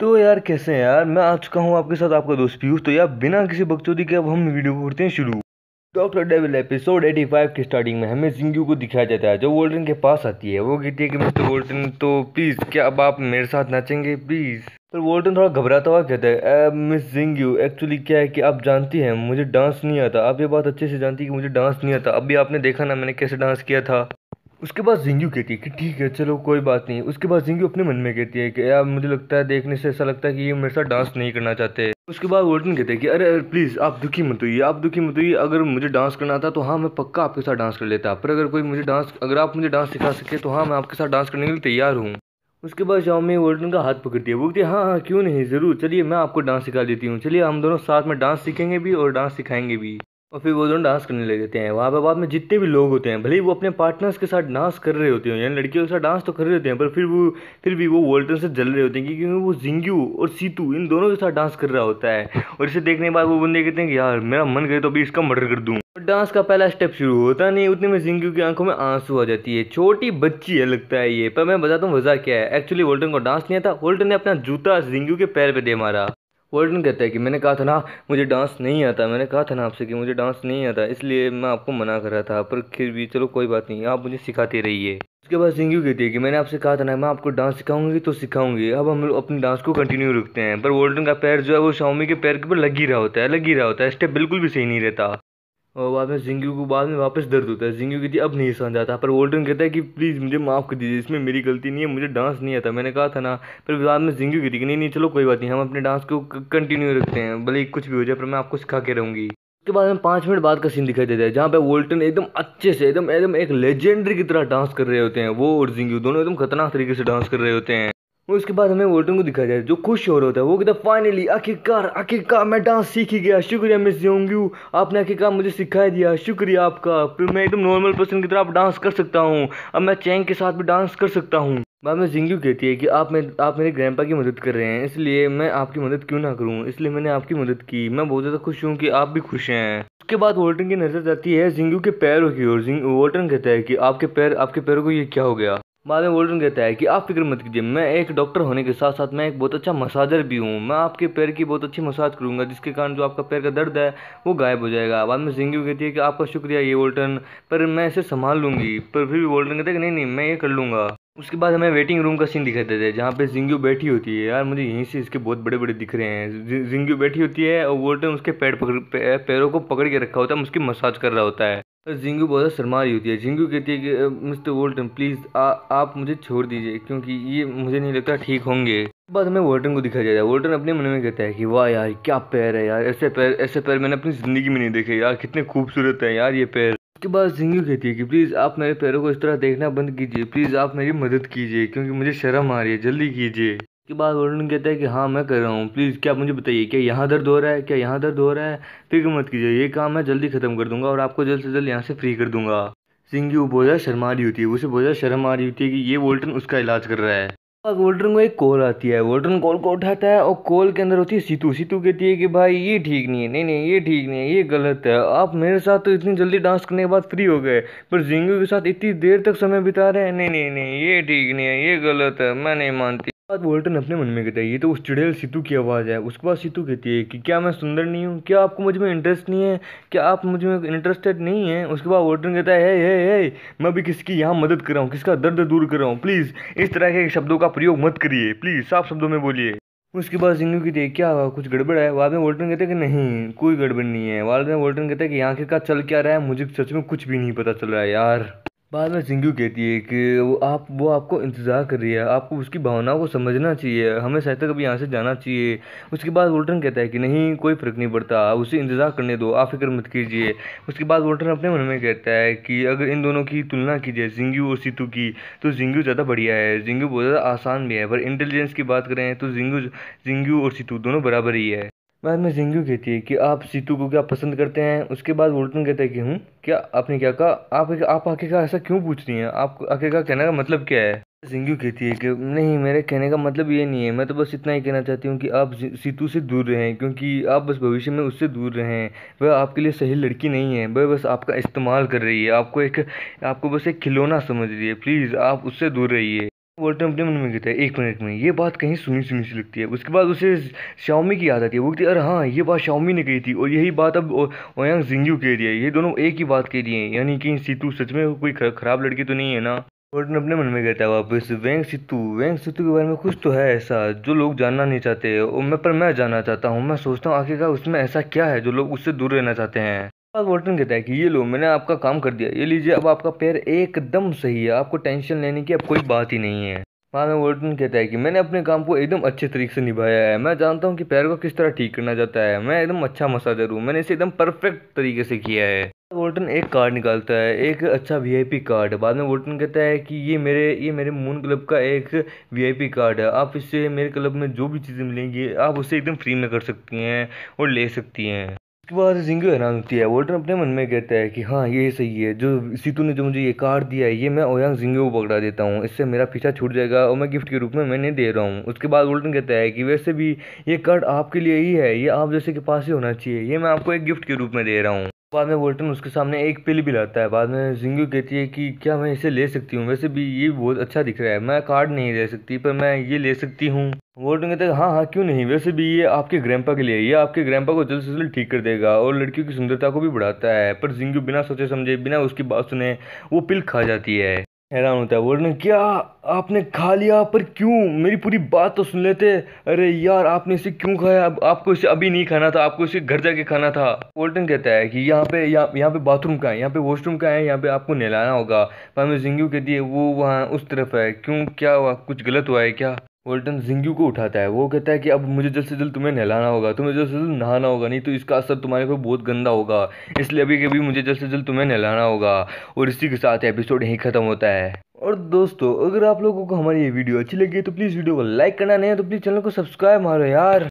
तो यार कैसे हैं यार मैं आ चुका हूँ आपके साथ आपका दोस्त पीयूष तो यार बिना किसी बकचोदी के अब हम वीडियो करते हैं शुरू डॉक्टर डेविल एपिसोड 85 के स्टार्टिंग में हमें जिंगू को दिखाया जाता है जो वोल्टन के पास आती है वो कहती है कि मिस्टर वोल्टन तो प्लीज़ क्या अब आप मेरे साथ नाचेंगे प्लीज़ पर वोल्टन थोड़ा घबराता हुआ कहता है मिस जिंगू एक्चुअली क्या है कि आप जानती हैं मुझे डांस नहीं आता आप ये बात अच्छे से जानती है कि मुझे डांस नहीं आता अभी आपने देखा ना मैंने कैसे डांस किया था उसके बाद जिंगू कहती है कि ठीक है चलो कोई बात नहीं उसके बाद जिंगू अपने मन में कहती है कि यार मुझे लगता है देखने से ऐसा लगता है कि ये मेरे साथ डांस नहीं करना चाहते उसके बाद वोटन कहते हैं कि अरे अरे प्लीज़ आप दुखी मत होइए आप दुखी मत होइए अगर मुझे डांस करना था तो हाँ मैं पक्का आपके साथ डांस कर लेता पर अगर कोई मुझे डांस अगर आप मुझे डांस सिखा सके तो हाँ मैं आपके साथ डांस करने के लिए तैयार हूँ उसके बाद शाओमी वोल्टन का हाथ पकड़ती है वो कहती है हाँ हाँ क्यों नहीं ज़रूर चलिए मैं आपको डांस सिखा देती हूँ चलिए हम दोनों साथ में डांस सीखेंगे भी और डांस सिखाएंगे भी और फिर वो दोनों डांस करने लग जाते हैं वहाँ पर बाद में जितने भी लोग होते हैं भले ही वो अपने पार्टनर्स के साथ डांस कर रहे होते हैं यानी लड़कियों के साथ डांस तो कर रहे होते हैं पर फिर वो फिर भी वो वोल्टन से जल रहे होते हैं क्योंकि वो जिंगू और सीतू इन दोनों के साथ डांस कर रहा होता है और इसे देखने के बाद वो बंदे कहते हैं कि यार मेरा मन करे तो अभी इसका मर्डर कर दूँ डांस का पहला स्टेप शुरू होता नहीं उतने में जिंगू की आंखों में आंसू आ जाती है छोटी बच्ची है लगता है ये पर मैं बताता हूँ वजह क्या है एक्चुअली वोल्टन को डांस नहीं आता वोल्टन ने अपना जूता जिंगू के पैर पर दे मारा वर्डन कहता है कि मैंने कहा था ना मुझे डांस नहीं आता मैंने कहा था ना आपसे कि मुझे डांस नहीं आता इसलिए मैं आपको मना कर रहा था पर फिर भी चलो कोई बात नहीं आप मुझे सिखाते रहिए उसके बाद सिंगू कहती है कि मैंने आपसे कहा था ना मैं आपको डांस सिखाऊंगी तो सिखाऊंगी अब हम लोग अपने डांस को कंटिन्यू रखते हैं पर वोल्टन का पैर जो है वो शाओमी के पैर के ऊपर लग ही रहा होता है लग ही रहा होता है स्टेप बिल्कुल भी सही नहीं रहता और बाद में जिंगू को बाद में वापस दर्द होता है जिंगू कहती है अब नहीं समझ आता पर वोल्टन कहता है कि प्लीज़ मुझे माफ़ कर दीजिए इसमें मेरी गलती नहीं है मुझे डांस नहीं आता मैंने कहा था ना पर बाद में जिंगू कहती कि नहीं नहीं चलो कोई बात नहीं हम अपने डांस को कंटिन्यू रखते हैं भले कुछ भी हो जाए पर मैं आपको सिखा के रहूँगी उसके बाद में पाँच मिनट बाद का सीन दिखाई देता है जहाँ पे वोल्टन एकदम अच्छे से एकदम एकदम एक लेजेंडरी की तरह डांस कर रहे होते हैं वो और जिंगू दोनों एकदम खतरनाक तरीके से डांस कर रहे होते हैं और उसके बाद हमें वोल्टन को दिखाया जाता है जो खुश हो रहा होता है वो कहता है फाइनली आखिरकार आखिरकार मैं डांस सीख ही गया शुक्रिया मिस जोंग्यू आपने आखिरकार मुझे सिखाया दिया शुक्रिया आपका फिर मैं एकदम नॉर्मल पर्सन की तरह आप डांस कर सकता हूँ अब मैं चैंग के साथ भी डांस कर सकता हूँ बाद में जिंगू कहती है कि आप मैं आप मेरे ग्रैंडपा की मदद कर रहे हैं इसलिए मैं आपकी मदद क्यों ना करूं इसलिए मैंने आपकी मदद की मैं बहुत ज़्यादा खुश हूं कि आप भी खुश हैं उसके बाद वोल्टन की नज़र जाती है जिंगू के पैरों की ओर वोल्टन कहता है कि आपके पैर आपके पैरों को ये क्या हो गया बाद में वोल्डन कहता है कि आप फिक्र मत कीजिए मैं एक डॉक्टर होने के साथ साथ मैं एक बहुत अच्छा मसाजर भी हूँ मैं आपके पैर की बहुत अच्छी मसाज करूँगा जिसके कारण जो आपका पैर का दर्द है वो गायब हो जाएगा बाद में जिंगी कहती है कि आपका शुक्रिया ये वोल्टन पर मैं इसे संभाल लूँगी पर फिर भी वोल्टन कहता है कि नहीं नहीं मैं ये कर लूँगा उसके बाद हमें वेटिंग रूम का सीन दिखाई देता है जहाँ पे जिंगू बैठी होती है यार मुझे यहीं से इसके बहुत बड़े बड़े दिख रहे हैं जिंगू बैठी होती है और वोल्टन तो उसके पैर पकड़ पे, पैरों को पकड़ के रखा होता है उसकी मसाज कर रहा होता है जिंगू तो बहुत शर्मा रही होती है जिंगू कहती है कि मिस्टर वोल्टन प्लीज़ आप मुझे छोड़ दीजिए क्योंकि ये मुझे नहीं लगता ठीक होंगे बाद हमें वोल्टन को दिखाया जाता है वोल्टन अपने मन में कहता है कि वाह यार क्या पैर है यार ऐसे पैर ऐसे पैर मैंने अपनी ज़िंदगी में नहीं देखे यार कितने खूबसूरत है यार ये पैर उसके बाद जिंगी कहती है कि प्लीज़ आप मेरे पैरों को इस तरह देखना बंद कीजिए प्लीज़ आप मेरी मदद कीजिए क्योंकि मुझे शर्म आ रही है जल्दी कीजिए उसके बाद वरुण कहता है कि हाँ मैं कर रहा हूँ प्लीज़ क्या मुझे बताइए क्या यहाँ दर्द हो रहा है क्या यहाँ दर्द हो रहा है फिक्र मत कीजिए ये काम मैं जल्दी ख़त्म कर दूंगा और आपको जल्द से जल्द यहाँ से फ्री कर दूँगा सिंगी वो बहुत ज़्यादा शर्मा रही होती है उसे बहुत ज़्यादा शर्म आ रही होती है कि ये वोल्टन उसका इलाज कर रहा है अब वोल्टन को एक कॉल आती है वोल्टन कॉल को उठाता है और कॉल के अंदर होती है सीतू सीतू कहती है कि भाई ये ठीक नहीं है नहीं नहीं ये ठीक नहीं है ये गलत है आप मेरे साथ तो इतनी जल्दी डांस करने के बाद फ्री हो गए पर जिंगू के साथ इतनी देर तक समय बिता रहे हैं नहीं नहीं नहीं ये ठीक नहीं है ये गलत है मैं नहीं मानती बात वोल्टन अपने मन में कहता है ये तो उस चिड़ैल सीतू की आवाज़ है उसके बाद सीतू कहती है कि क्या मैं सुंदर नहीं हूँ क्या आपको मुझ में इंटरेस्ट नहीं है क्या आप मुझ में इंटरेस्टेड नहीं है उसके बाद वोल्टन कहता है हे हे मैं भी किसकी यहाँ मदद कर रहा हूँ किसका दर्द दूर कर रहा हूँ प्लीज़ इस तरह के शब्दों का प्रयोग मत करिए प्लीज़ साफ शब्दों में बोलिए उसके बाद जिंदू की देख क्या हुआ कुछ गड़बड़ है वाद में वोल्टन कहते हैं कि नहीं कोई गड़बड़ नहीं है वाद में वोल्टन कहते हैं कि का चल क्या रहा है मुझे सच में कुछ भी नहीं पता चल रहा है यार बाद में सिंगू कहती है कि वो आप वो आपको इंतज़ार कर रही है आपको उसकी भावनाओं को समझना चाहिए हमें तक अभी यहाँ से जाना चाहिए उसके बाद वोल्टन कहता है कि नहीं कोई फ़र्क नहीं पड़ता उसे इंतज़ार करने दो आप फिक्र मत कीजिए उसके बाद वोल्टन अपने मन में कहता है कि अगर इन दोनों की तुलना की जाए जिंगू और सीतू की तो जिंगू ज़्यादा बढ़िया है जिंगू बहुत ज़्यादा आसान भी है पर इंटेलिजेंस की बात करें तो जिंगू जिंगू और सीतू दोनों बराबर ही है बाद में जिंगू कहती है कि आप सीतू को क्या पसंद करते हैं उसके बाद वोल्टन कहता है कि हूँ हम्म, क्या आपने क्या कहा आप आप आखिर का ऐसा क्यों पूछ रही हैं आप आखिर का कहने का मतलब क्या है जिंगू कहती है कि नहीं मेरे कहने का मतलब ये नहीं है मैं तो बस इतना ही कहना चाहती हूँ कि आप सीतू से दूर रहें क्योंकि आप बस भविष्य में उससे दूर रहें वह आपके लिए सही लड़की नहीं है वह बस आपका इस्तेमाल कर रही है आपको एक आपको बस एक खिलौना समझ रही है प्लीज़ आप उससे दूर रहिए बोलते हैं अपने मन में कहते हैं एक मिनट में ये बात कहीं सुनी सुनी सी लगती है उसके बाद उसे शाओमी की याद आती है वो कहती है अरे हाँ ये बात शाओमी ने कही थी और यही बात अब ओयांग जिंगयू कह रही है ये दोनों एक ही बात कह रही है यानी कि सीतू सच में कोई खराब लड़की तो नहीं है ना गोल्डन अपने मन में कहता है वापस वेंग सितू वेंग सितू के बारे में कुछ तो है ऐसा जो लोग जानना नहीं चाहते और मैं पर मैं जानना चाहता हूँ मैं सोचता हूँ आखिरकार उसमें ऐसा क्या है जो लोग उससे दूर रहना चाहते हैं बाद वॉल्टन कहता है कि ये लो मैंने आपका काम कर दिया ये लीजिए अब आपका पैर एकदम सही है आपको टेंशन लेने की अब कोई बात ही नहीं है बाद में वॉल्टन कहता है कि मैंने अपने काम को एकदम अच्छे तरीके से निभाया है मैं जानता हूँ कि पैर को किस तरह ठीक करना चाहता है मैं एकदम अच्छा मसाजर हूँ मैंने इसे एकदम परफेक्ट तरीके से किया है वोल्टन एक कार्ड निकालता है एक अच्छा वीआईपी कार्ड बाद में वोल्टन कहता है कि ये मेरे ये मेरे मून क्लब का एक वीआईपी कार्ड है आप इससे मेरे क्लब में जो भी चीज़ें मिलेंगी आप उसे एकदम फ्री में कर सकती हैं और ले सकती हैं उसके बाद जिंगी हैरान होती है वोल्टर अपने मन में कहता है कि हाँ ये सही है जो सीतू ने जो मुझे ये कार्ड दिया है ये मैं ओयांग जिंगे को पकड़ा देता हूँ इससे मेरा पीछा छूट जाएगा और मैं गिफ्ट के रूप में मैंने दे रहा हूँ उसके बाद वोल्टन कहता है कि वैसे भी ये कार्ड आपके लिए ही है ये आप जैसे के पास ही होना चाहिए ये मैं आपको एक गिफ्ट के रूप में दे रहा हूँ बाद में वोल्टन उसके सामने एक पिल भी लाता है बाद में जिंगू कहती है कि क्या मैं इसे ले सकती हूँ वैसे भी ये बहुत अच्छा दिख रहा है मैं कार्ड नहीं ले सकती पर मैं ये ले सकती हूँ वोल्टन कहते हैं हाँ हाँ क्यों नहीं वैसे भी ये आपके ग्रैंपा के लिए ये आपके ग्रैंपा को जल्द से जल्द ठीक कर देगा और लड़कियों की सुंदरता को भी बढ़ाता है पर जिंगू बिना सोचे समझे बिना उसकी बात सुने वो पिल खा जाती है हैरान होता है बोल क्या आपने खा लिया पर क्यों मेरी पूरी बात तो सुन लेते अरे यार आपने इसे क्यों खाया आप, आपको इसे अभी नहीं खाना था आपको इसे घर जाके खाना था बोल्टन कहता है कि यहाँ पे यहाँ यहाँ पे बाथरूम का है यहाँ पे वॉशरूम का है यहाँ पे आपको नहलाना होगा पर हमें जिंगू कहती है वो वहाँ उस तरफ है क्यों क्या हुआ कुछ गलत हुआ है क्या वोल्टन जिंगू को उठाता है वो कहता है कि अब मुझे जल्द से जल्द तुम्हें नहलाना होगा तुम्हें जल्द से जल्द नहाना होगा नहीं तो इसका असर तुम्हारे को बहुत गंदा होगा इसलिए अभी कभी मुझे जल्द से जल्द तुम्हें नहलाना होगा और इसी के साथ एपिसोड यहीं ख़त्म होता है और दोस्तों अगर आप लोगों को हमारी ये वीडियो अच्छी लगी तो प्लीज़ वीडियो को लाइक करना नहीं है तो प्लीज़ चैनल को सब्सक्राइब मारो यार